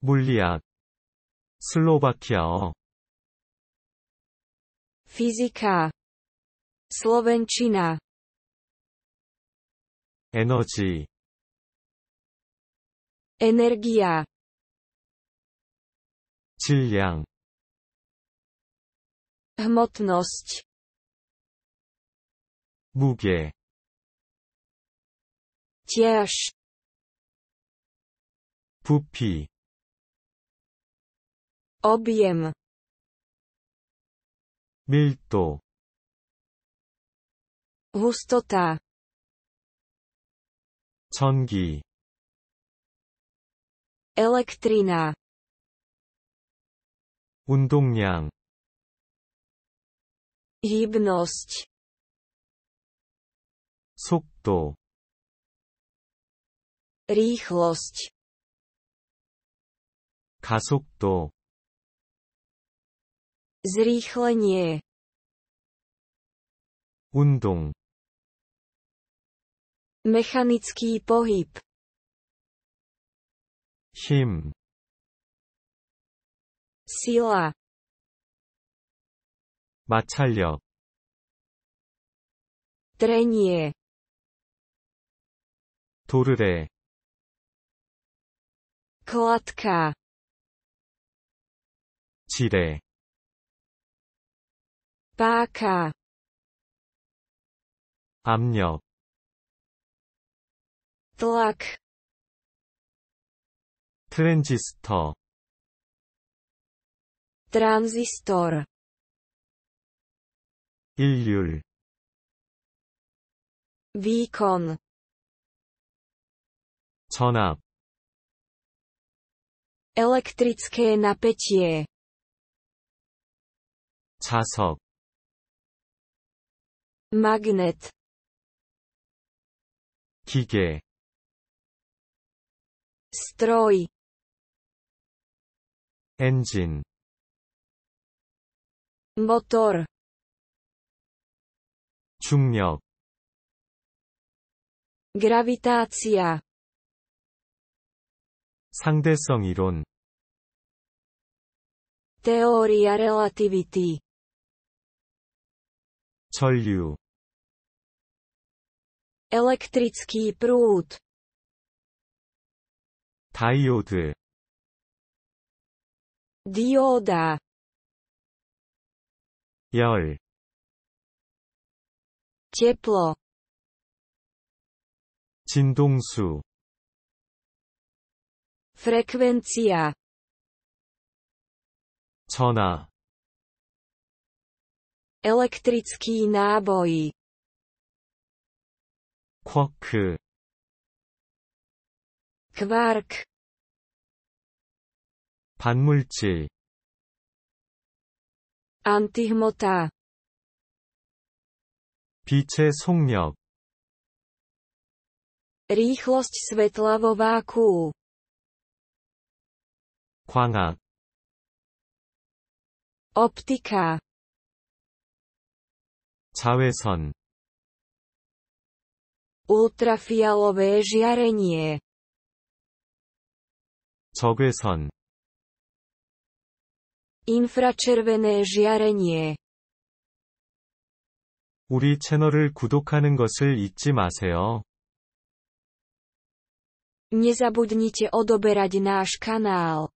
물리학 슬로바키아어 fyzika slovenčina 에너지 energia 질량 hmotnosť 무게 tiež 부피 Objem. 밀도. Hustota. 전기. Elektrina. 운동량. Hybnost. 속도. Rychlost. 가속도. Zrýchlenie. 운동. Mechanický pohyb. 힘. Sila. 마찰력. Trenie. 도르래. kladka 지뢰 Páka. 압력. tlak. 트랜지스터. Transistor. 일률. výkon. 전압. elektrické napätie. 자석 마그넷 기계 스트로이 엔진 모터 중력 그라비타치아 상대성 이론 테오리아 렐라티비티 전류 Elektrický prúd 다이오드 Dioda 열 Teplo 진동수 Frekvencia 전화 Elektrický náboj. 쿼크 Kvark. 반물질 Antihmota. 빛의 속력 Rýchlosť svetla vo váku. 광학 Optika. 자외선 ultrafialové žiarenie 적외선 infračervené žiarenie 우리 채널을 구독하는 것을 잊지 마세요. Nezabudnite odoberať náš kanál.